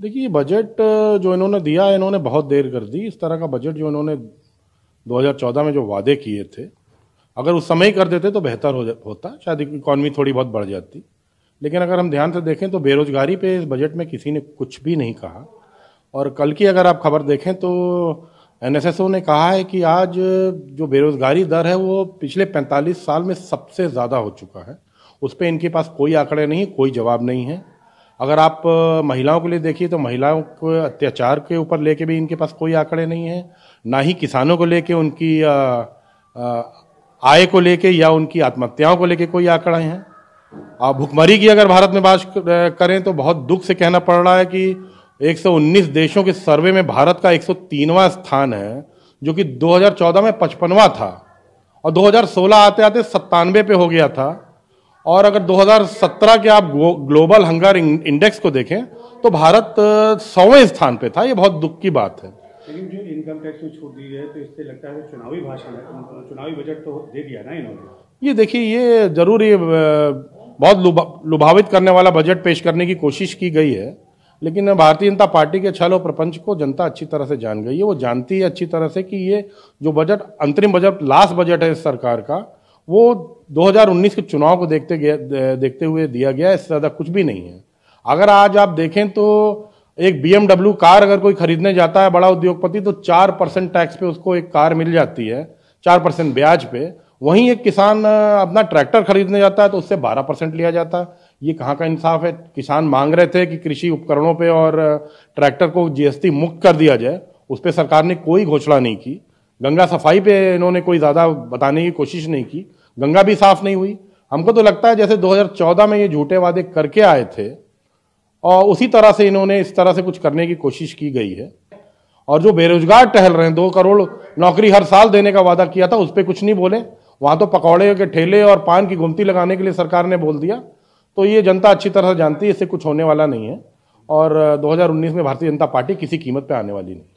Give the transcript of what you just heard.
देखिए बजट जो इन्होंने दिया है इन्होंने बहुत देर कर दी इस तरह का बजट जो इन्होंने 2014 में जो वादे किए थे अगर उस समय ही कर देते तो बेहतर हो होता शायद इकॉनमी थोड़ी बहुत बढ़ जाती लेकिन अगर हम ध्यान से देखें तो बेरोजगारी पे इस बजट में किसी ने कुछ भी नहीं कहा और कल की अगर आप खबर देखें तो एन ने कहा है कि आज जो बेरोजगारी दर है वो पिछले 45 साल में सबसे ज़्यादा हो चुका है उस पर इनके पास कोई आंकड़े नहीं कोई जवाब नहीं है अगर आप महिलाओं के लिए देखिए तो महिलाओं को अत्याचार के ऊपर लेके भी इनके पास कोई आंकड़े नहीं है ना ही किसानों को लेके उनकी आय को लेके या उनकी आत्महत्याओं को लेके कोई आंकड़े हैं और भुखमरी की अगर भारत में बात करें तो बहुत दुख से कहना पड़ रहा है कि 119 देशों के सर्वे में भारत का 103वां स्थान है जो कि 2014 में पचपनवा था और 2016 आते आते सत्तानवे पे हो गया था और अगर 2017 के आप ग्लोबल हंगर इंडेक्स को देखें तो भारत सौवें स्थान पे था ये बहुत दुख की बात है लेकिन जो इनकम टैक्स में छूट दी है तो इससे लगता है चुनावी भाषण है चुनावी बजट तो दे दिया ना इन्होंने ये देखिए ये जरूर ये बहुत लुभावित करने वाला बजट पेश करने की कोशिश की गई है लेकिन भारतीय जनता पार्टी के छल और प्रपंच को जनता अच्छी तरह से जान गई है वो जानती है अच्छी तरह से कि ये जो बजट अंतरिम बजट लास्ट बजट है इस सरकार का वो 2019 के चुनाव को देखते देखते हुए दिया गया इससे ज़्यादा कुछ भी नहीं है अगर आज आप देखें तो एक बीएमडब्ल्यू कार अगर कोई खरीदने जाता है बड़ा उद्योगपति तो चार परसेंट टैक्स पे उसको एक कार मिल जाती है चार परसेंट ब्याज पे वहीं एक किसान अपना ट्रैक्टर खरीदने जाता है तो उससे बारह परसेंट लिया जाता है ये कहाँ का इंसाफ है किसान मांग रहे थे कि कृषि उपकरणों पे और ट्रैक्टर को जीएसटी मुक्त कर दिया जाए उस पर सरकार ने कोई घोषणा नहीं की गंगा सफाई पे इन्होंने कोई ज़्यादा बताने की कोशिश नहीं की गंगा भी साफ नहीं हुई हमको तो लगता है जैसे 2014 में ये झूठे वादे करके आए थे और उसी तरह से इन्होंने इस तरह से कुछ करने की कोशिश की गई है और जो बेरोजगार टहल रहे हैं दो करोड़ नौकरी हर साल देने का वादा किया था उस पर कुछ नहीं बोले वहाँ तो पकौड़े के ठेले और पान की गुमती लगाने के लिए सरकार ने बोल दिया तो ये जनता अच्छी तरह से जानती है इससे कुछ होने वाला नहीं है और 2019 में भारतीय जनता पार्टी किसी कीमत पे आने वाली नहीं